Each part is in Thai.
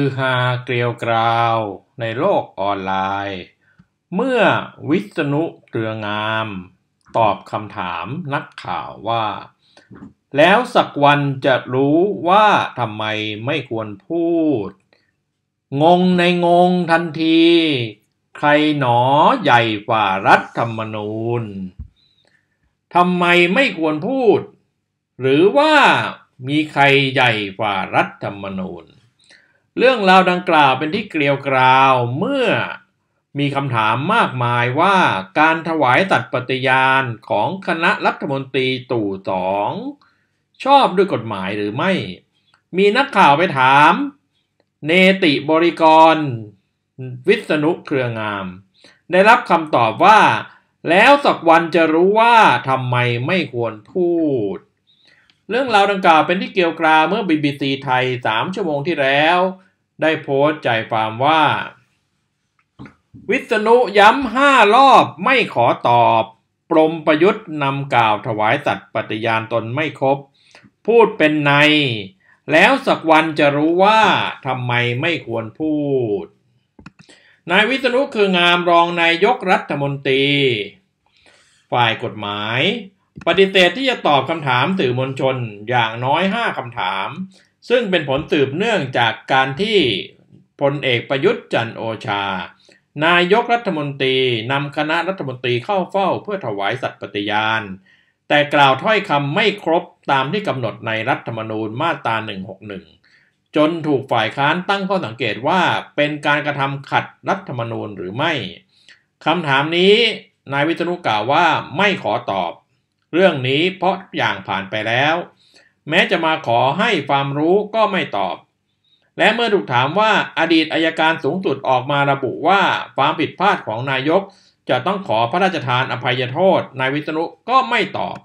ฮือฮาเกลียวกราวในโลกออนไลน์ เมื่อวิษณุเตืองามตอบคำถามนักข่าวว่า แล้วสักวันจะรู้ว่าทำไมไม่ควรพูด งงในงงทันทีใครหนอใหญ่กว่ารัฐธรรมนูญทำไมไม่ควรพูดหรือว่ามีใครใหญ่กว่ารัฐธรรมนูญเรื่องราวดังกล่าวเป็นที่เกลียวกราวเมื่อมีคำถามมากมายว่าการถวายตัดปฏิญาณของคณะรัฐมนตรีตู่สอง ชอบด้วยกฎหมายหรือไม่ มีนักข่าวไปถาม เนติบริกรวิษณุเครืองาม ได้รับคำตอบว่า แล้วสักวันจะรู้ว่าทำไมไม่ควรพูดเรื่องราวดังกล่าวเป็นที่เกี่ยวกรา เมื่อี b c ไทย 3 ชั่วโมงที่แล้ว ได้โพสต์ใจความว่า วิษณุย้ำห้ารอบไม่ขอตอบ ปรมประยุทธ์นำกล่าวถวายสัตย์ปฏิญาณตนไม่ครบ พูดเป็นใน แล้วสักวันจะรู้ว่าทำไมไม่ควรพูด นายวิษณุคืองามรองนายยกรัฐมนตรี ฝ่ายกฎหมายปฏิเสธที่จะตอบคำถามสื่อมวลชนอย่างน้อย 5คำถาม ซึ่งเป็นผลสืบเนื่องจากการที่พลเอกประยุทธ์จันโอชา นายกรัฐมนตรีนำคณะรัฐมนตรีเข้าเฝ้าเพื่อถวายสัตย์ปฏิญาณ แต่กล่าวถ้อยคำไม่ครบตามที่กำหนดในรัฐธรรมนูญมาตรา161 จนถูกฝ่ายค้านตั้งข้อสังเกตว่าเป็นการกระทำขัดรัฐธรรมนูญหรือไม่คำถามนี้นายวิษณุกล่าวว่าไม่ขอตอบเรื่องนี้เพราะอย่างผ่านไปแล้ว แม้จะมาขอให้ความรู้ก็ไม่ตอบ และเมื่อถูกถามว่าอดีตอายการสูงสุดออกมาระบุว่าความผิดพลาดของนายกจะต้องขอพระราชทานอภัยโทษนายวิษณุก็ไม่ตอบ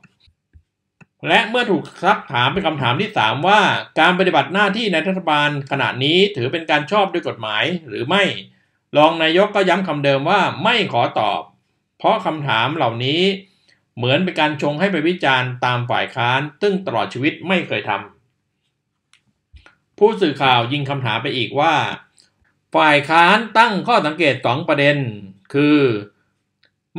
และเมื่อถูกซักถามเป็นคำถามที่ 3 ว่า การปฏิบัติหน้าที่ในรัฐบาลขณะนี้ถือเป็นการชอบด้วยกฎหมายหรือไม่รองนายกก็ย้ำคำเดิมว่าไม่ขอตอบ เพราะคำถามเหล่านี้เหมือนเป็นการชงให้ไปวิจารณ์ตามฝ่ายค้าน ซึ่งตลอดชีวิตไม่เคยทำผู้สื่อข่าวยิงคำถามไปอีกว่า ฝ่ายค้านตั้งข้อสังเกตสองประเด็น คือ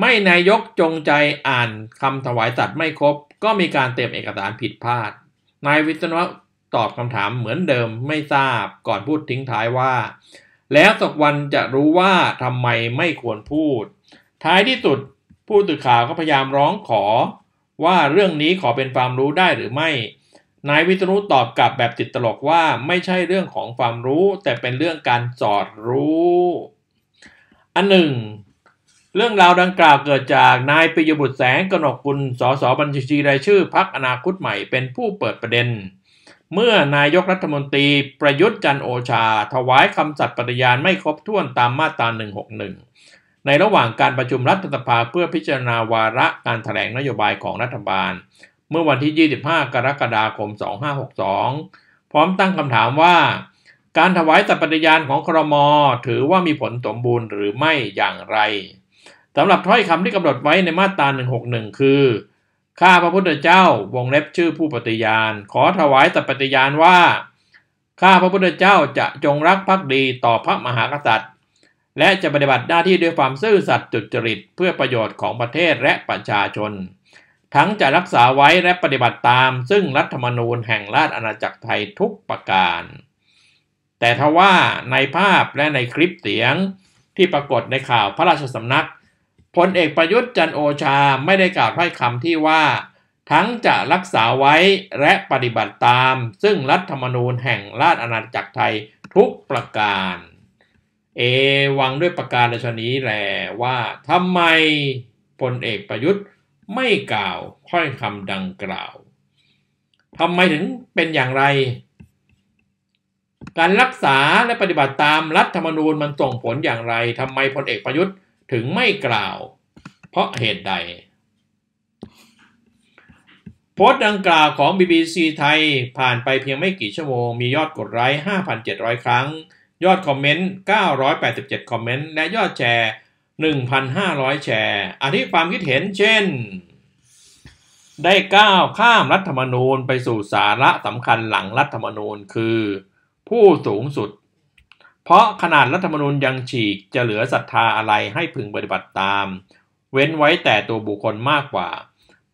ไม่นายกจงใจอ่านคำถวายสัตว์ไม่ครบ ก็มีการเตรียมเอกสารผิดพลาด นายวิศนุตอบคำถามเหมือนเดิมไม่ทราบ ก่อนพูดทิ้งท้ายว่า แล้วสักวันจะรู้ว่าทำไมไม่ควรพูด ท้ายที่สุดผู้สื่อข่าวก็พยายามร้องขอ ว่าเรื่องนี้ขอเป็นความรู้ได้หรือไม่ นายวิทรุตอบกลับแบบติดตลกว่าไม่ใช่เรื่องของความรู้ แต่เป็นเรื่องการสอดรู้ อันหนึ่งเรื่องราวดังกล่าวเกิดจากนายปิยบุตรแสงกนกกุลสสบัญชีรายชื่อพักอนาคตใหม่เป็นผู้เปิดประเด็น เมื่อนายกรัฐมนตรีประยุทธ์จันโอชา ถวายคำสัตย์ปฏิญาณไม่ครบถ้วนตามมาตรา161ในระหว่างการประชุมรัฐสภาเพื่อพิจารณาวาระการถแถลงนโยบายของรัฐบาล เมื่อวันที่ 25 กรกฎาคม 2562 พร้อมตั้งคำถามว่า การถวายสัปฏิญาณของครมถือว่ามีผลสมบูรณ์หรือไม่อย่างไร สำหรับถ้อยคำที่กำหนดไว้ในมาตรา161 คือ ข้าพระพุทธเจ้าวงเล็บชื่อผู้ปฏิญาณขอถวายสัปฏิญาณว่าข้าพระพุทธเจ้าจะจงรักภักดีต่อพระมหากษัตริย์และจะปฏิบัติหน้าที่ด้วยความซื่อสัตย์จุจริต เพื่อประโยชน์ของประเทศและประชาชน ทั้งจะรักษาไว้และปฏิบัติตาม ซึ่งรัฐธรรมนูญแห่งราชอาณาจักรไทยทุกประการ แต่ทว่าในภาพและในคลิปเสียงที่ปรากฏในข่าวพระราชสำนักพลเอกประยุทธ์จันโอชาไม่ได้กล่าวถ้อยคำที่ว่า ทั้งจะรักษาไว้และปฏิบัติตามซึ่งรัฐธรรมนูญแห่งราชอาณาจักรไทยทุกประการเอวังด้วยประการชนี้แหลว่าทำไมพลเอกประยุทธ์ไม่กล่าวค่อยคำดังกล่าวทำไมถึงเป็นอย่างไร การรักษาและปฏิบัติตามรัฐธรรมนูญมันส่งผลอย่างไรทำไมพลเอกประยุทธ์ถึงไม่กล่าว เพราะเหตุใดโพสต์ดังกล่าวของ BBC ไทย ผ่านไปเพียงไม่กี่ชั่วโมงมียอดกดไลค์5,700 ครั้งยอดคอมเมนต์ 987 คอมเมนต์ และยอดแชร์ 1,500 แชร์ อธิความคิดเห็น เช่น ได้ก้าวข้ามรัฐธรรมนูญไปสู่สาระสำคัญหลังรัฐธรรมนูญ คือ ผู้สูงสุด เพราะขนาดรัฐธรรมนูญยังฉีกจะเหลือศรัทธาอะไรให้พึงปฏิบัติตาม เว้นไว้แต่ตัวบุคคลมากกว่า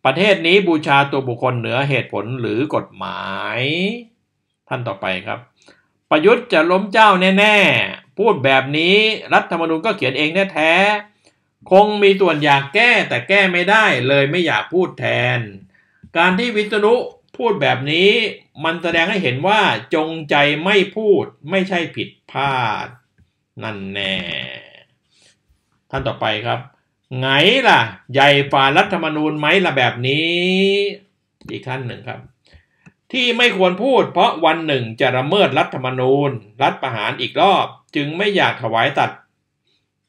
ประเทศนี้บูชาตัวบุคคลเหนือเหตุผลหรือกฎหมาย ท่านต่อไปครับประยุทธ์จะล้มเจ้าแน่ ๆ พูดแบบนี้ รัฐธรรมนูญก็เขียนเองแท้ๆคงมีส่วนอยากแก้แต่แก้ไม่ได้เลยไม่อยากพูดแทน การที่วิษณุพูดแบบนี้ มันแสดงให้เห็นว่าจงใจไม่พูดไม่ใช่ผิดพลาด นั่นแน่ ท่านต่อไปครับไงล่ะ ใหญ่ฝ่ารัฐธรรมนูญไหมล่ะแบบนี้ อีกท่านหนึ่งครับที่ไม่ควรพูดเพราะวันหนึ่งจะละเมิดรัฐธรรมนูญ รัฐประหารอีกรอบ จึงไม่อยากถวายตัด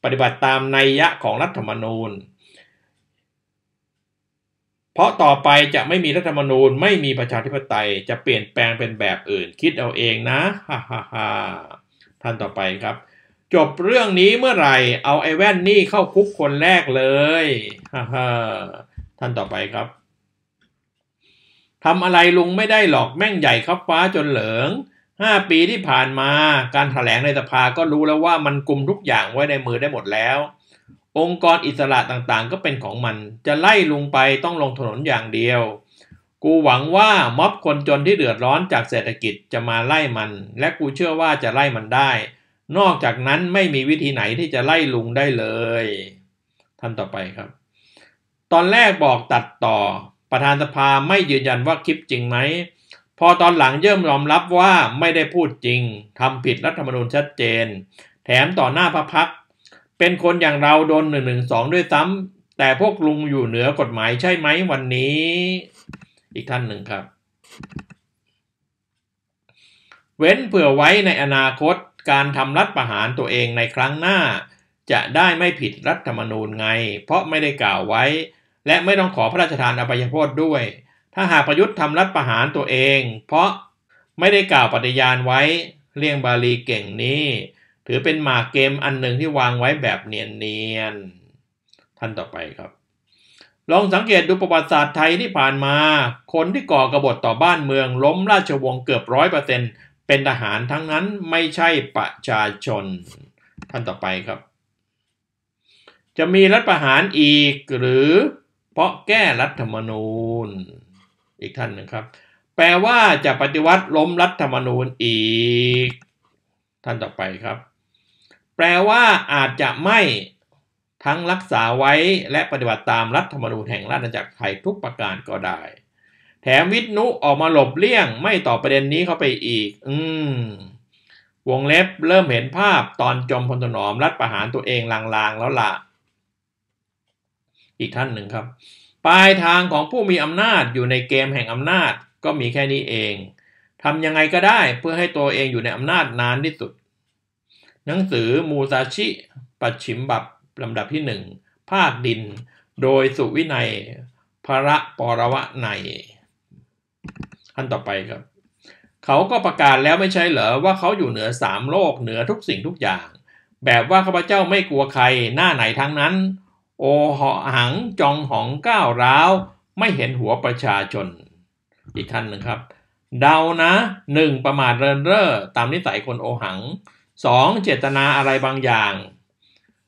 ปฏิบัติตามนัยยะของรัฐธรรมนูญ เพราะต่อไปจะไม่มีรัฐธรรมนูญ ไม่มีประชาธิปไตย จะเปลี่ยนแปลงเป็นแบบอื่น คิดเอาเองนะฮ่าฮ่าฮ่าท่านต่อไปครับ จบเรื่องนี้เมื่อไหร่เอาไอ้แว่น นี่เข้าคุกคนแรกเลยฮ่าฮ่าท่านต่อไปครับทำอะไรลุงไม่ได้หรอกแม่งใหญ่ครับฟ้าจนเหลืองห้าปีที่ผ่านมาการถแถลงในสภาก็รู้แล้วว่ามันกลุ่มทุกอย่างไว้ในมือได้หมดแล้ว องค์กรอิสระต่างๆก็เป็นของมันจะไล่ลุงไปต้องลงถนนอย่างเดียว กูหวังว่าม็อบคนจนที่เดือดร้อนจากเศรษฐกิจจะมาไล่มัน และกูเชื่อว่าจะไล่มันได้ นอกจากนั้นไม่มีวิธีไหนที่จะไล่ลุงได้เลยท่านต่อไปครับ ตอนแรกบอกตัดต่อประธานสภาไม่ยืนยันว่าคลิปจริงไหม พอตอนหลังเยิ่มยอมรับว่าไม่ได้พูดจริงทำผิดรัฐธรรมนูญชัดเจน แถมต่อหน้าพระพัก เป็นคนอย่างเราโดนหนึ่งหนึ่งสองด้วยซ้ำแต่พวกลุงอยู่เหนือกฎหมายใช่ไหมวันนี้ อีกท่านหนึ่งครับ เว้นเผื่อไว้ในอนาคตการทำรัฐประหารตัวเองในครั้งหน้า จะได้ไม่ผิดรัฐธรรมนูญไง เพราะไม่ได้กล่าวไว้และไม่ต้องขอพระราชทานอภัยโทษด้วย ถ้าหากประยุทธ์ทำรัฐประหารตัวเอง เพราะไม่ได้กล่าวปฏิญาณไว้เลี่ยงบาลีเก่งนี้ ถือเป็นหมากเกมอันหนึ่งที่วางไว้แบบเนียนๆ ท่านต่อไปครับ ลองสังเกตดูประวัติศาสตร์ไทยที่ผ่านมา คนที่ก่อกรบฏต่อบ้านเมือง ล้มราชวงศ์เกือบร้อยเปอร์เซ็นต์เป็นทหารทั้งนั้นไม่ใช่ประชาชน ท่านต่อไปครับ จะมีรัฐประหารอีกหรือเพราะแก้รัฐธรรมนูญ อีกท่านนะครับ แปลว่าจะปฏิวัติล้มรัฐธรรมนูญอีก ท่านต่อไปครับ แปลว่าอาจจะไม่ทั้งรักษาไว้ และปฏิบัติตามรัฐธรรมนูญแห่งราชอาณาจักรไทยทุกประการก็ได้ แถมวิทนุออกมาหลบเลี่ยง ไม่ตอบประเด็นนี้เข้าไปอีกอืมวงเล็บเริ่มเห็นภาพตอนจอมพลถนอมรัฐประหารตัวเองลางๆแล้วละ่ะอีกท่านหนึ่งครับ ปลายทางของผู้มีอำนาจอยู่ในเกมแห่งอำนาจก็มีแค่นี้เองทำยังไงก็ได้เพื่อให้ตัวเองอยู่ในอำนาจนานที่สุด หนังสือมูซาชิ ปัดฉิมบับลำดับที่หนึ่ง ภาคดินโดยสุวินัย พระปรวะในท่านต่อไปครับ เขาก็ประกาศแล้วไม่ใช่เหรอว่าเขาอยู่เหนือสามโลกเหนือทุกสิ่งทุกอย่าง แบบว่าข้าพเจ้าไม่กลัวใครหน้าไหนทั้งนั้นโอหอหังจองหองก้าวร้าว ไม่เห็นหัวประชาชน อีกท่านหนึ่งครับ เดานะหนึ่งประมาทเรินเร่อตามนิสัยคนโอหังสองเจตนาอะไรบางอย่าง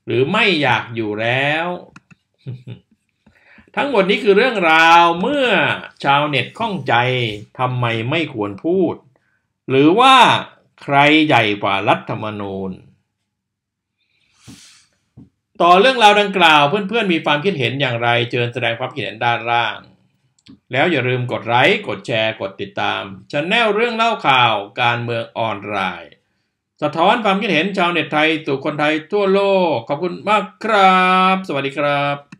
หรือไม่อยากอยู่แล้ว ทั้งหมดนี้คือเรื่องราวเมื่อชาวเน็ตข้องใจทำไมไม่ควรพูด หรือว่าใครใหญ่กว่ารัฐธรรมนูญต่อเรื่องราวดังกล่าวเพื่อนๆมีความคิดเห็นอย่างไรเจิญแสดงความคิดเห็นด้านล่าง แล้วอย่าลืมกดไลค์กดแชร์กดติดตามช a แน l เรื่องเล่าข่าวการเมืองออนไลน์สะท้อนความคิดเห็นชาวเน็ตไทยสู่คนไทยทั่วโลก ขอบคุณมากครับ สวัสดีครับ